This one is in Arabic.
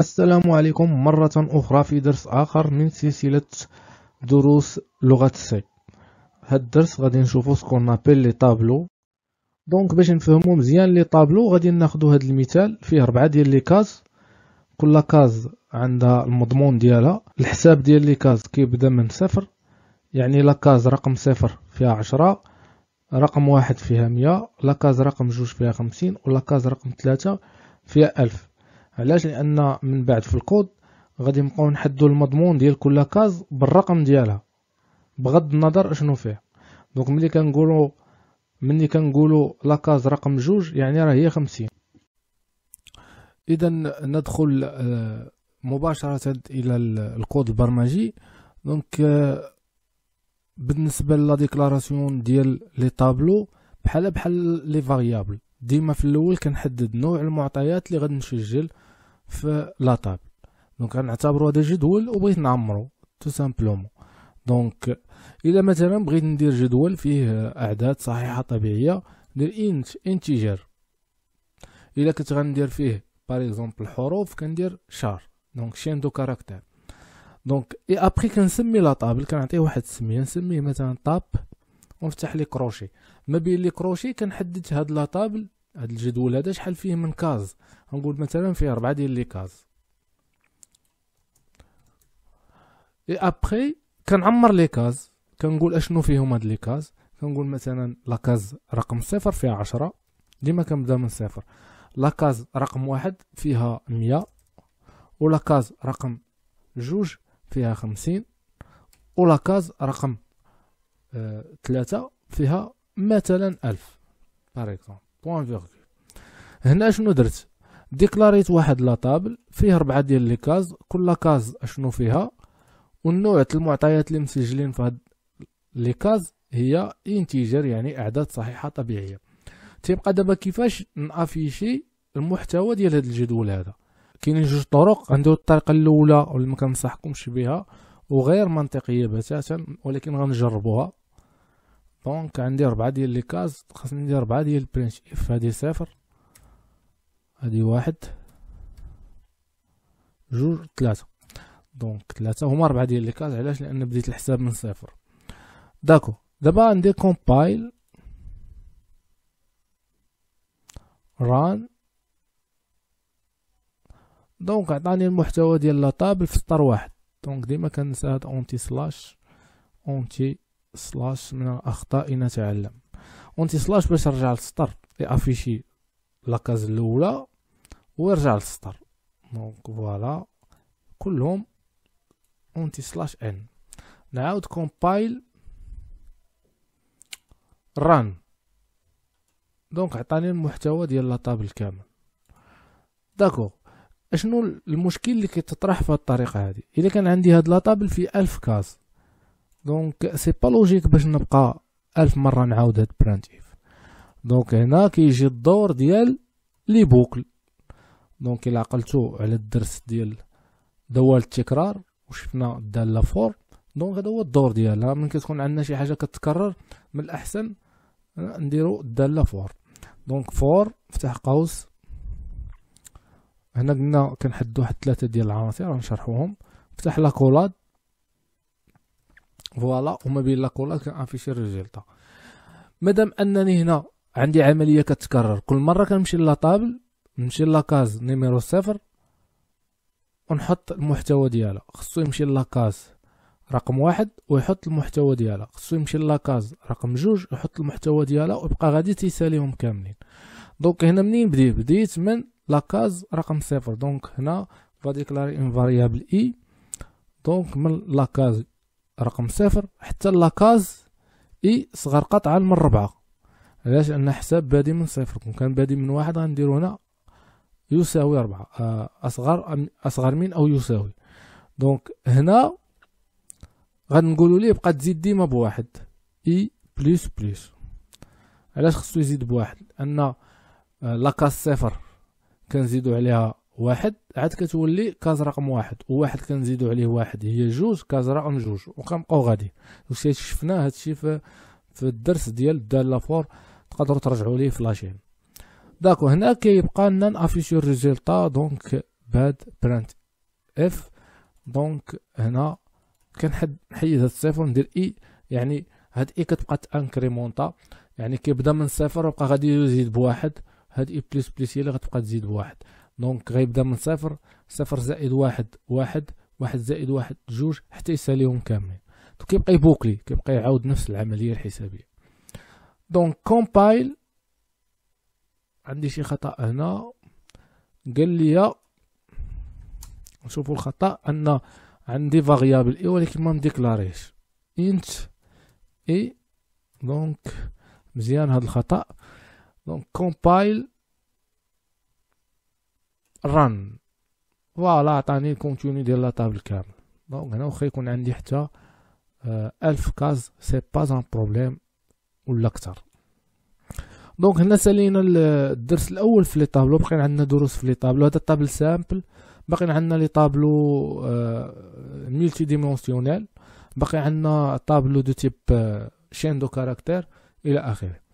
السلام عليكم مرة أخرى في درس آخر من سلسلة دروس لغة سي هاد الدرس غادي نشوفو سكون أبل لي طابلو دونك باش نفهمو مزيان لي طابلو غادي ناخدو هاد المثال فيه ربعة ديال لي كاز كل كاز عندها المضمون ديالها الحساب ديال لي كاز كيبدا من صفر يعني لا كاز رقم صفر فيها عشرة رقم واحد فيها مية لا كاز رقم جوج فيها خمسين ولا كاز رقم ثلاثة فيها ألف علاش لان من بعد في الكود غادي نبقاو نحدو المضمون ديال كل كاز بالرقم ديالها بغض النظر اشنو فيه دونك ملي كنقولو ملي كنقولو لا كاز رقم جوج يعني راه هي خمسين اذا ندخل آه، مباشرة الى الكود البرمجي دونك آه، بالنسبة لا ديكلاراسيون ديال لي طابلو بحال بحال لي فاريابل ديما في الاول كنحدد نوع المعطيات اللي غادي نسجل في لا طابل دونك غنعتبرو هذا جدول وبغيت نعمرو تو سامبلومون دونك الا مثلا بغيت ندير جدول فيه اعداد صحيحه طبيعيه ندير انت انتجر الا كنت غندير فيه باغ اكزومبل كندير شار دونك شين دو كاركتير دونك اي ابخي كنسمي لا طابل كنعطيه واحد السميه نسميه مثلا طاب ونفتح لي كروشي ما بين لي كروشي كنحدد هاد لا طابل هاد الجدول هذا شحال فيه من كاز نقول مثلا فيه ربعة ديال لي كاز اي ابخي كنعمر لي كاز كنقول اشنو فيهم هاد لي كاز كنقول مثلا لاكاز رقم صفر فيها عشرة ديما كنبدا من صفر لاكاز رقم واحد فيها مية ولاكاز رقم جوج فيها خمسين ولاكاز رقم ثلاثة آه، فيها مثلا ألف باغ اكزومبل بوان فيغكول هنا شنو درت ديكلاريت واحد لا طابل فيه ربعة ديال لي كاز كل كاز اشنو فيها والنوع المعطيات اللي مسجلين في هاد لي كاز هي انتيجر يعني اعداد صحيحه طبيعيه تيبقى دابا كيفاش نافيشي المحتوى ديال هاد الجدول هذا كاينين جوج طرق عنده الطريقه الاولى واللي ما كنصحكمش بها وغير منطقيه بتاتا ولكن غنجربوها دونك عندي ربعة ديال لي كاز خاصني ندير ربعة ديال برينت اف هادي صفر هادي واحد جوج ثلاثة دونك ثلاثة هما ربعة ديال لي كاز علاش لأن بديت الحساب من صفر داكو دابا ندير كومبايل ران دونك عطاني المحتوى ديال لا طابل في سطر واحد دونك ديما كنسى هاد اونتي سلاش اونتي سلاش من الاخطاء نتعلم وانت سلاش باش نرجع للسطر افيشي لاكاز الاولى ويرجع للسطر دونك فوالا كلهم اونتي سلاش ان نعاود كومبايل ران دونك عطاني المحتوى ديال لاطابل كامل داكو اشنو المشكل اللي كيتطرح في الطريقه هذه اذا كان عندي هاد لاطابل في ألف كاز دونك سي با لوجيك باش نبقى ألف مرة نعاود هاد برانت إف دونك هنا كيجي الدور ديال لي بوكل دونك إلا عقلتو على الدرس ديال دوال التكرار وشفنا الدالة فور دونك هذا هو الدور ديالها من كتكون عندنا شي حاجة كتكرر من الأحسن نديرو الدالة فور دونك فور فتح قوس هنا قلنا كنحدو واحد ثلاثة ديال العناصر غنشرحوهم فتح لا كولاد فوالا وما بين لاكولات كنافيشي الريزلتا مادام انني هنا عندي عمليه كتكرر كل مره كنمشي لطابل نمشي لاكاز نيميرو صفر ونحط المحتوى ديالها خصو يمشي لاكاز رقم واحد ويحط المحتوى ديالها خصو يمشي لاكاز رقم جوج ويحط المحتوى ديالها ويبقى غادي تيساليهم كاملين دونك هنا منين بديت بديت من لاكاز رقم صفر دونك هنا فاديكلاري ان فاريابل اي دونك من لاكاز رقم صفر حتى لاكاز اي صغر قطعة من ربعة علاش ان حساب بادي من صفر كون كان بادي من واحد غنديرو هنا يساوي ربعة آه، اصغر اصغر من او يساوي دونك هنا غنقولوا ليه بقى تزيد ديما بواحد اي بلس بلس علاش خصو يزيد بواحد لان آه، لاكاز صفر كنزيدو عليها واحد عاد كتولي كاز رقم واحد وواحد كنزيدو عليه واحد هي جوج كاز رقم جوج وكنبقاو غادي داكشي شفناه هادشي في في الدرس ديال دال فور تقدروا ترجعوا ليه في لاشين داكو هنا كيبقى لنا نافيشيو ريزلتا دونك باد برانت اف دونك هنا كنحد نحيد هاد الصفر وندير اي يعني هاد اي كتبقى تانكريمونطا يعني كيبدا من صفر وبقى غادي يزيد بواحد هاد اي بلس بلس هي اللي غتبقى تزيد بواحد دونك غيبدا من صفر صفر زائد واحد واحد واحد زائد واحد جوج حتى يساليهم كاملين كيبقى يبوكلي كيبقى يعاود نفس العمليه الحسابيه دونك كومبايل عندي شي خطا هنا قال لي نشوفوا الخطا ان عندي فاريابل اي ولكن ما مديكلاريش انت اي دونك مزيان هاد الخطا دونك كومبايل ران فوالا عطاني الكونتوني ديال لا طابل كامل دونك هنا واخا يكون عندي حتى ألف كاز سي با ان بروبليم ولا اكثر دونك هنا سالينا الدرس الاول في لي طابلو بقينا عندنا دروس في لي طابلو هذا الطابل سامبل باقي عندنا لي طابلو ملتي ديمونسيونيل باقي عندنا طابلو دو تيب شين دو كاركتر الى اخره